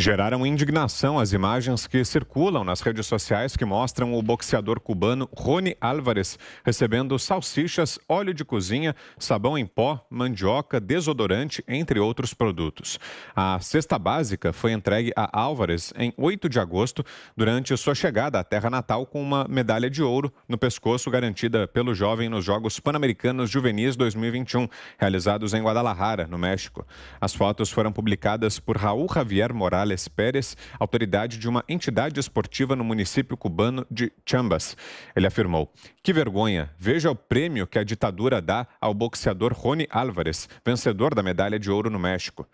Geraram indignação as imagens que circulam nas redes sociais que mostram o boxeador cubano Rony Álvarez recebendo salsichas, óleo de cozinha, sabão em pó, mandioca, desodorante, entre outros produtos. A cesta básica foi entregue a Álvarez em 8 de agosto, durante sua chegada à terra natal com uma medalha de ouro no pescoço garantida pelo jovem nos Jogos Pan-Americanos Juvenis 2021, realizados em Guadalajara, no México. As fotos foram publicadas por Raul Javier Morales Morales Pérez, autoridade de uma entidade esportiva no município cubano de Chambas. Ele afirmou: Que vergonha, veja o prêmio que a ditadura dá ao boxeador Rony Álvarez, vencedor da medalha de ouro no México.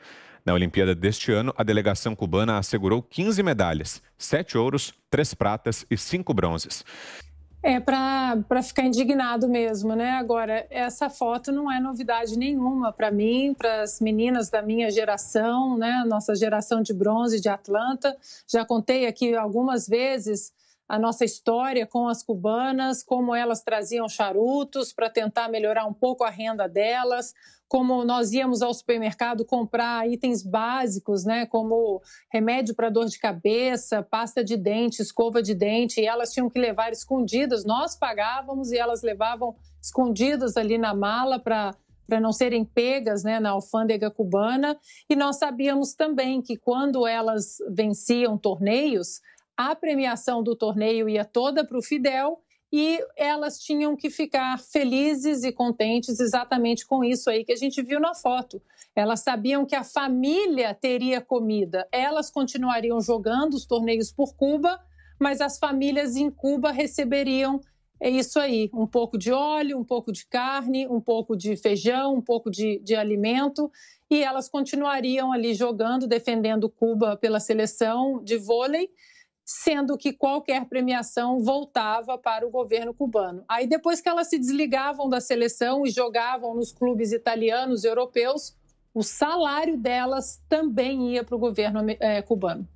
Na Olimpíada deste ano, a delegação cubana assegurou 15 medalhas, 7 ouros, 3 pratas e 5 bronzes é para ficar indignado mesmo, né? Agora, essa foto não é novidade nenhuma para mim, para as meninas da minha geração, né? Nossa geração de bronze de Atlanta. Já contei aqui algumas vezes a nossa história com as cubanas, como elas traziam charutos para tentar melhorar um pouco a renda delas, como nós íamos ao supermercado comprar itens básicos, né, como remédio para dor de cabeça, pasta de dente, escova de dente, e elas tinham que levar escondidas, nós pagávamos e elas levavam escondidas ali na mala para para não serem pegas né, na alfândega cubana. E nós sabíamos também que quando elas venciam torneios, a premiação do torneio ia toda para o Fidel e elas tinham que ficar felizes e contentes exatamente com isso aí que a gente viu na foto. Elas sabiam que a família teria comida, elas continuariam jogando os torneios por Cuba, mas as famílias em Cuba receberiam é isso aí: um pouco de óleo, um pouco de carne, um pouco de feijão, um pouco de, de alimento. E elas continuariam ali jogando, defendendo Cuba pela seleção de vôlei sendo que qualquer premiação voltava para o governo cubano. Aí depois que elas se desligavam da seleção e jogavam nos clubes italianos e europeus, o salário delas também ia para o governo é, cubano.